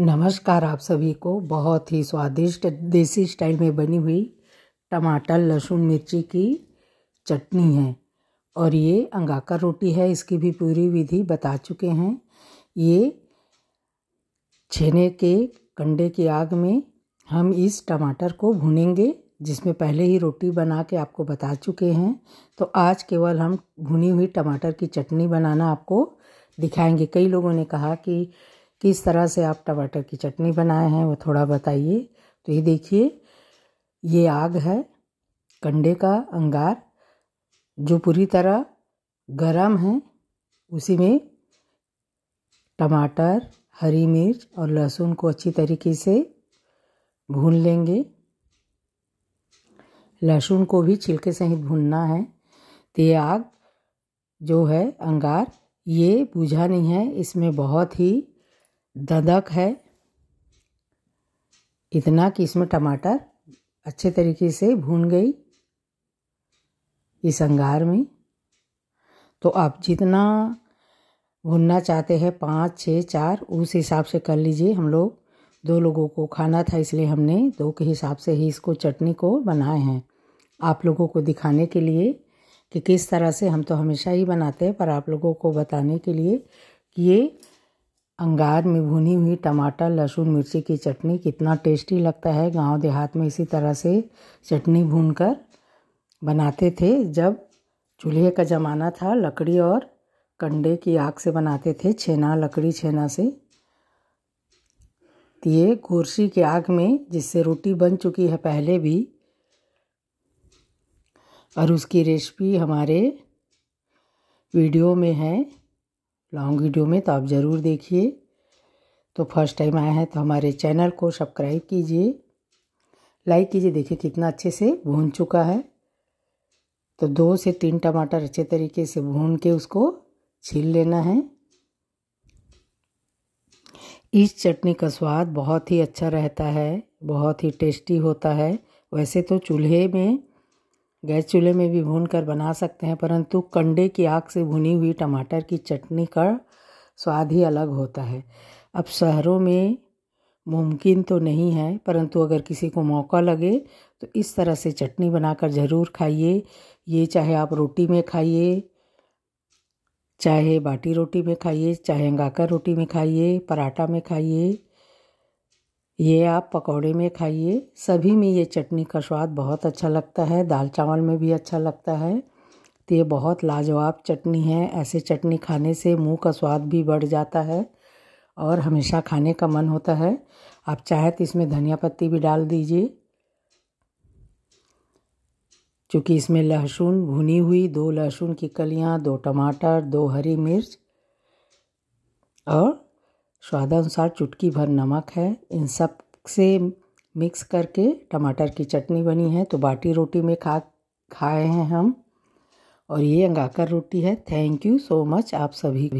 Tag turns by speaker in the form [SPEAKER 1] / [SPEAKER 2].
[SPEAKER 1] नमस्कार आप सभी को बहुत ही स्वादिष्ट देसी स्टाइल में बनी हुई टमाटर लहसुन मिर्ची की चटनी है और ये अंगाकर रोटी है इसकी भी पूरी विधि बता चुके हैं ये छेने के कंडे की आग में हम इस टमाटर को भुनेंगे जिसमें पहले ही रोटी बना के आपको बता चुके हैं तो आज केवल हम भुनी हुई टमाटर की चटनी बनाना आपको दिखाएंगे कई लोगों ने कहा कि किस तरह से आप टमाटर की चटनी बनाए हैं वो थोड़ा बताइए तो ये देखिए ये आग है कंडे का अंगार जो पूरी तरह गरम है उसी में टमाटर हरी मिर्च और लहसुन को अच्छी तरीके से भून लेंगे लहसुन को भी छिलके सहित भूनना है तो ये आग जो है अंगार ये बुझा नहीं है इसमें बहुत ही ददक है इतना कि इसमें टमाटर अच्छे तरीके से भून गई इस अंगार में तो आप जितना भुनना चाहते हैं पाँच छः चार उस हिसाब से कर लीजिए हम लोग दो लोगों को खाना था इसलिए हमने दो के हिसाब से ही इसको चटनी को बनाए हैं आप लोगों को दिखाने के लिए कि किस तरह से हम तो हमेशा ही बनाते हैं पर आप लोगों को बताने के लिए कि ये अंगार में भुनी हुई टमाटर लहसुन मिर्ची की चटनी कितना टेस्टी लगता है गांव देहात में इसी तरह से चटनी भून कर बनाते थे जब चूल्हे का ज़माना था लकड़ी और कंडे की आग से बनाते थे छेना लकड़ी छेना से ये कुर्सी की आग में जिससे रोटी बन चुकी है पहले भी और उसकी रेसिपी हमारे वीडियो में है लॉन्ग वीडियो में तो आप ज़रूर देखिए तो फर्स्ट टाइम आया है तो हमारे चैनल को सब्सक्राइब कीजिए लाइक कीजिए देखिए कितना अच्छे से भून चुका है तो दो से तीन टमाटर अच्छे तरीके से भून के उसको छील लेना है इस चटनी का स्वाद बहुत ही अच्छा रहता है बहुत ही टेस्टी होता है वैसे तो चूल्हे में गैस चूल्हे में भी भून कर बना सकते हैं परंतु कंडे की आग से भुनी हुई टमाटर की चटनी का स्वाद ही अलग होता है अब शहरों में मुमकिन तो नहीं है परंतु अगर किसी को मौका लगे तो इस तरह से चटनी बनाकर ज़रूर खाइए ये चाहे आप रोटी में खाइए चाहे बाटी रोटी में खाइए चाहे अंगाकर रोटी में खाइए पराठा में खाइए ये आप पकौड़े में खाइए सभी में ये चटनी का स्वाद बहुत अच्छा लगता है दाल चावल में भी अच्छा लगता है तो ये बहुत लाजवाब चटनी है ऐसे चटनी खाने से मुंह का स्वाद भी बढ़ जाता है और हमेशा खाने का मन होता है आप चाहे तो इसमें धनिया पत्ती भी डाल दीजिए चूँकि इसमें लहसुन भुनी हुई दो लहसुन की कलियाँ दो टमाटर दो हरी मिर्च और स्वादानुसार चुटकी भर नमक है इन सब से मिक्स करके टमाटर की चटनी बनी है तो बाटी रोटी में खा खाए हैं हम और ये अंगाकर रोटी है थैंक यू सो मच आप सभी भी